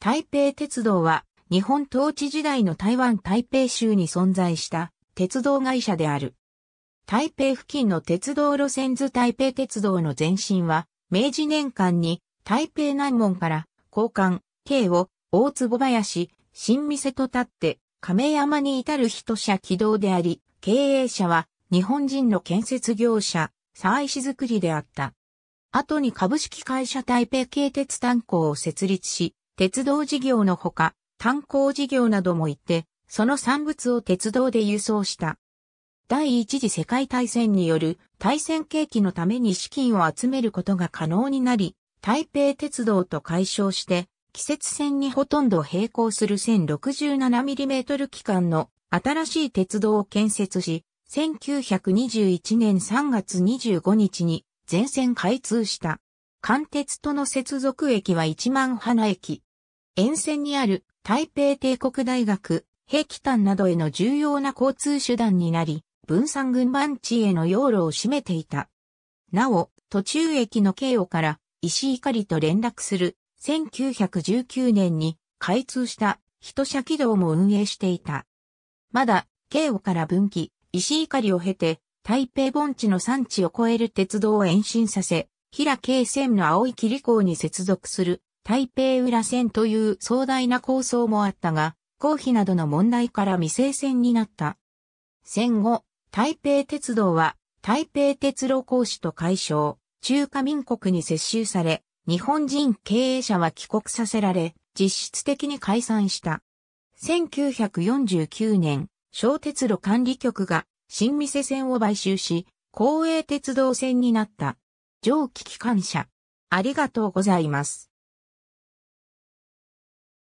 台北鉄道は日本統治時代の台湾台北州に存在した鉄道会社である。台北付近の鉄道路線図台北鉄道の前身は明治年間に台北南門から交換、京を大坪林、新店と立って亀山に至る人社軌道であり、経営者は日本人の建設業者、沢石作りであった。後に株式会社台北系鉄炭鉱を設立し、鉄道事業のほか、炭鉱事業などもいて、その産物を鉄道で輸送した。第一次世界大戦による大戦景気のために資金を集めることが可能になり、台北鉄道と解消して、季節線にほとんど並行する 1067mm 機関の新しい鉄道を建設し、1921年3月25日に全線開通した。関鉄との接続駅は1万花駅、沿線にある台北帝国大学、兵器炭などへの重要な交通手段になり、分散軍番地への養路を占めていた。なお、途中駅の京王から石碇と連絡する1919年に開通した人車軌道も運営していた。まだ、京王から分岐、石碇を経て、台北盆地の産地を越える鉄道を延伸させ、平京線の青い切港に接続する台北裏線という壮大な構想もあったが、公費などの問題から未成線になった。戦後、台北鉄道は台北鉄路公使と解消、中華民国に接収され、日本人経営者は帰国させられ、実質的に解散した。1949年、小鉄路管理局が新店線を買収し、公営鉄道線になった。蒸気機関車。ありがとうございます。